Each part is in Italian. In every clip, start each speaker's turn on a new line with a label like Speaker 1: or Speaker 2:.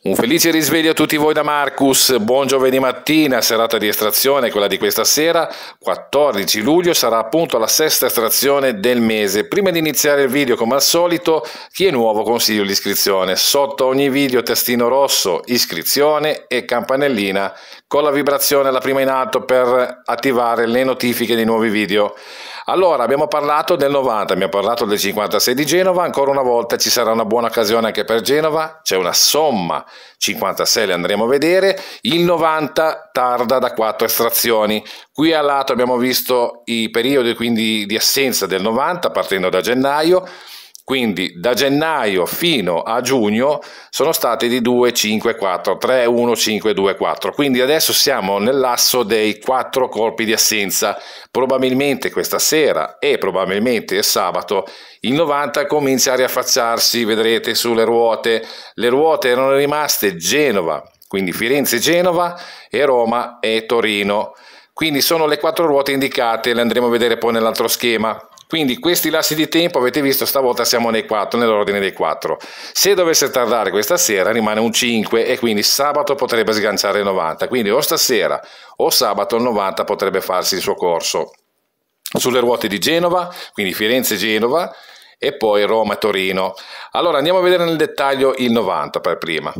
Speaker 1: Un felice risveglio a tutti voi da Marcus, buon giovedì mattina, serata di estrazione, quella di questa sera, 14 luglio sarà appunto la sesta estrazione del mese. Prima di iniziare il video come al solito, chi è nuovo consiglio l'iscrizione, sotto ogni video testino rosso, iscrizione e campanellina con la vibrazione alla prima in alto per attivare le notifiche dei nuovi video. Allora, abbiamo parlato del 90, abbiamo parlato del 56 di Genova, ancora una volta ci sarà una buona occasione anche per Genova, c'è una somma, 56 le andremo a vedere, il 90 tarda da quattro estrazioni, qui a lato abbiamo visto i periodi quindi di assenza del 90 partendo da gennaio, quindi da gennaio fino a giugno sono stati di 2, 5, 4, 3, 1, 5, 2, 4. Quindi adesso siamo nell'asso dei 4 colpi di assenza. Probabilmente questa sera e probabilmente il sabato il 90 comincia a riaffacciarsi, vedrete sulle ruote. Le ruote erano rimaste Genova, quindi Firenze Genova e Roma e Torino. Quindi sono le quattro ruote indicate, le andremo a vedere poi nell'altro schema. Quindi questi lassi di tempo, avete visto, stavolta siamo nei 4, nell'ordine dei 4. Se dovesse tardare questa sera rimane un 5 e quindi sabato potrebbe sganciare il 90. Quindi o stasera o sabato il 90 potrebbe farsi il suo corso. Sulle ruote di Genova, quindi Firenze-Genova e poi Roma-Torino. Allora andiamo a vedere nel dettaglio il 90 per prima.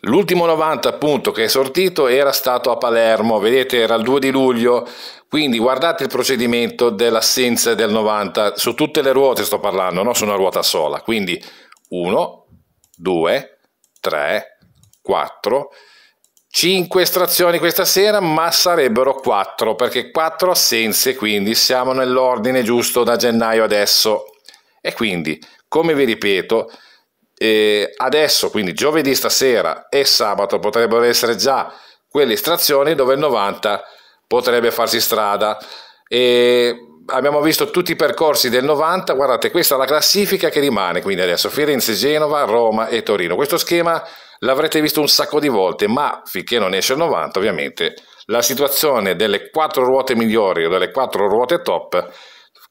Speaker 1: L'ultimo 90 appunto che è sortito era stato a Palermo, vedete era il 2 di luglio, quindi guardate il procedimento dell'assenza del 90, su tutte le ruote sto parlando, non su una ruota sola. Quindi 1, 2, 3, 4, 5 estrazioni questa sera, ma sarebbero 4, perché 4 assenze, quindi siamo nell'ordine giusto da gennaio adesso. E quindi, come vi ripeto, eh, adesso, quindi giovedì stasera e sabato potrebbero essere già quelle estrazioni dove il 90 potrebbe farsi strada. E abbiamo visto tutti i percorsi del 90, guardate questa è la classifica che rimane, quindi adesso Firenze, Genova, Roma e Torino. Questo schema l'avrete visto un sacco di volte, ma finché non esce il 90 ovviamente la situazione delle quattro ruote migliori o delle quattro ruote top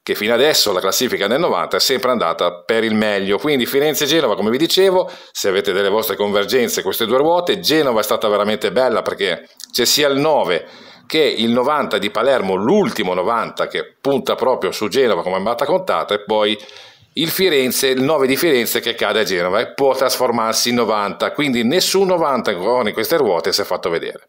Speaker 1: che fino adesso la classifica nel 90 è sempre andata per il meglio. Quindi Firenze e Genova, come vi dicevo, se avete delle vostre convergenze queste due ruote, Genova è stata veramente bella perché c'è sia il 9 che il 90 di Palermo, l'ultimo 90 che punta proprio su Genova come andata contata e poi il, Firenze, il 9 di Firenze che cade a Genova e può trasformarsi in 90, quindi nessun 90 con queste ruote si è fatto vedere.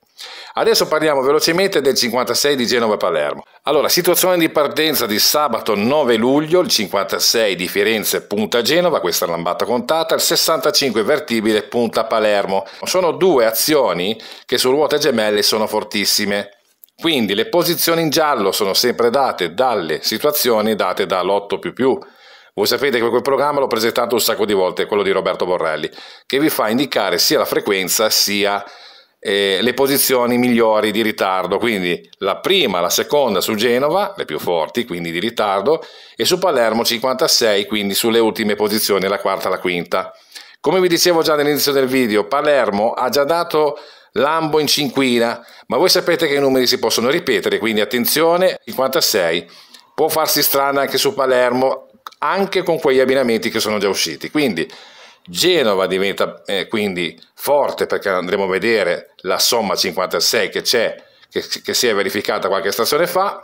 Speaker 1: Adesso parliamo velocemente del 56 di Genova-Palermo. Allora, situazione di partenza di sabato 9 luglio, il 56 di Firenze punta a Genova, questa è lambata contata, il 65 vertibile punta a Palermo. Sono due azioni che su ruote gemelle sono fortissime. Quindi le posizioni in giallo sono sempre date dalle situazioni date dall'8 più più. Voi sapete che quel programma l'ho presentato un sacco di volte, quello di Roberto Borrelli, che vi fa indicare sia la frequenza sia eh, le posizioni migliori di ritardo, quindi la prima, la seconda su Genova, le più forti, quindi di ritardo, e su Palermo 56, quindi sulle ultime posizioni, la quarta e la quinta. Come vi dicevo già all'inizio del video, Palermo ha già dato Lambo in cinquina, ma voi sapete che i numeri si possono ripetere, quindi attenzione, 56, può farsi strana anche su Palermo, anche con quegli abbinamenti che sono già usciti, quindi Genova diventa eh, quindi forte perché andremo a vedere la somma 56 che c'è, che, che si è verificata qualche stazione fa,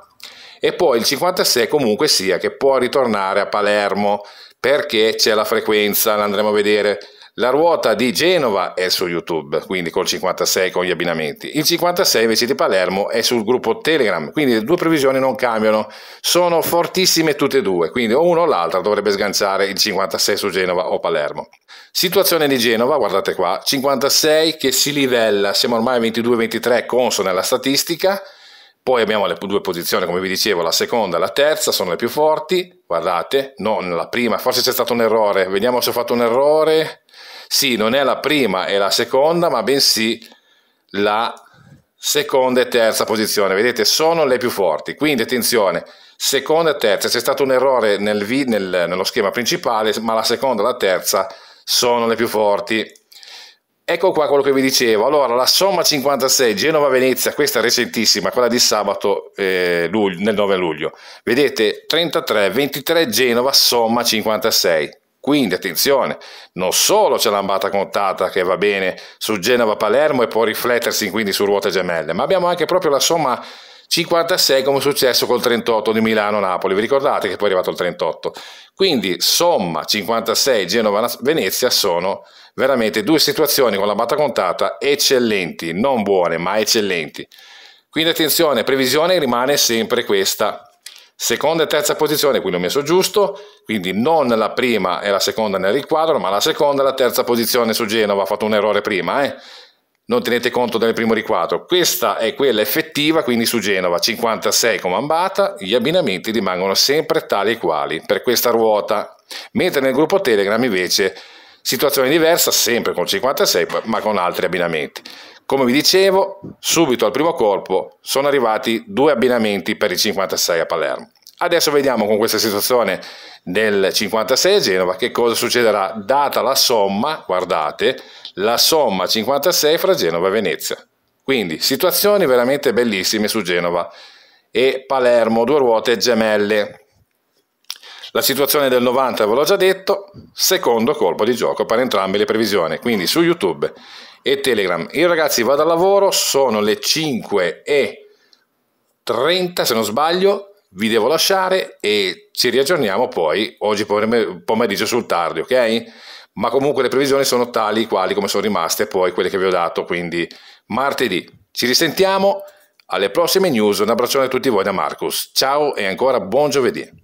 Speaker 1: e poi il 56 comunque sia che può ritornare a Palermo perché c'è la frequenza, l'andremo a vedere la ruota di Genova è su YouTube, quindi col 56 con gli abbinamenti. Il 56 invece di Palermo è sul gruppo Telegram, quindi le due previsioni non cambiano. Sono fortissime tutte e due, quindi o uno o l'altra dovrebbe sganciare il 56 su Genova o Palermo. Situazione di Genova, guardate qua, 56 che si livella, siamo ormai a 22-23 conso nella statistica. Poi abbiamo le due posizioni, come vi dicevo, la seconda e la terza sono le più forti. Guardate, non la prima, forse c'è stato un errore. Vediamo se ho fatto un errore. Sì, non è la prima e la seconda, ma bensì la seconda e terza posizione. Vedete, sono le più forti. Quindi attenzione, seconda e terza, c'è stato un errore nel nel, nello schema principale, ma la seconda e la terza sono le più forti. Ecco qua quello che vi dicevo. Allora, la somma 56 Genova-Venezia, questa recentissima, quella di sabato eh, luglio, nel 9 luglio. Vedete, 33, 23 Genova, somma 56. Quindi attenzione, non solo c'è l'ambata contata che va bene su Genova-Palermo e può riflettersi quindi su ruote gemelle, ma abbiamo anche proprio la somma 56 come è successo col 38 di Milano-Napoli, vi ricordate che poi è arrivato il 38? Quindi somma 56 Genova-Venezia sono veramente due situazioni con l'ambata contata eccellenti, non buone ma eccellenti. Quindi attenzione, previsione rimane sempre questa, Seconda e terza posizione, qui l'ho messo giusto, quindi non la prima e la seconda nel riquadro, ma la seconda e la terza posizione su Genova, ho fatto un errore prima, eh? non tenete conto del primo riquadro. Questa è quella effettiva, quindi su Genova 56 come ambata, gli abbinamenti rimangono sempre tali e quali per questa ruota, mentre nel gruppo Telegram invece situazione diversa, sempre con 56, ma con altri abbinamenti. Come vi dicevo, subito al primo colpo sono arrivati due abbinamenti per il 56 a Palermo. Adesso vediamo con questa situazione del 56 a Genova che cosa succederà data la somma, guardate, la somma 56 fra Genova e Venezia. Quindi situazioni veramente bellissime su Genova e Palermo, due ruote gemelle. La situazione del 90 ve l'ho già detto, secondo colpo di gioco per entrambe le previsioni, quindi su YouTube e Telegram. Io ragazzi vado al lavoro, sono le 5 e 30 se non sbaglio, vi devo lasciare e ci riaggiorniamo poi oggi pomeriggio sul tardi, ok? Ma comunque le previsioni sono tali quali come sono rimaste poi quelle che vi ho dato, quindi martedì. Ci risentiamo alle prossime news, un abbraccione a tutti voi da Marcus, ciao e ancora buon giovedì.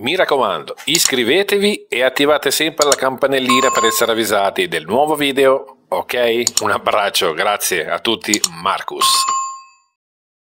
Speaker 1: Mi raccomando, iscrivetevi e attivate sempre la campanellina per essere avvisati del nuovo video. Ok? Un abbraccio, grazie a tutti, Marcus.